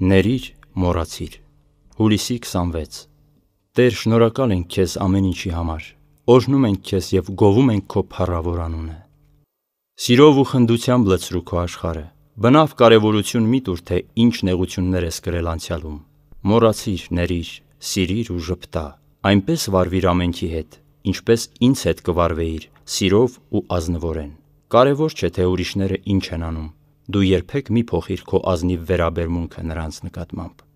Ներիր, մոռացիր։ Հուլիսի 26։ Տեր, շնորհակալ ենք քեզ ամեն ինչի համար։ Օրհնում ենք քեզ եւ գովում ենք քո փառավոր անունը։ Սիրով ու խնդությամբ լցրու քո աշխարը։ Բնավ կարևորություն մի տուր թե ինչ նեղություններ ես գրել անցյալում։ Մոռացիր, ներիր, սիրիր ու ժպտա։ Այնպես վարվիր ամենքի հետ, ինչպես ինձ հետ կվարվեիր, սիրով ու ազնվորեն։ Կարևոր չէ թե ուրիշները ինչ են անում դու երբեք մի փոխիր քո ազնիվ վերաբերմունքը նրանց նկատմամբ։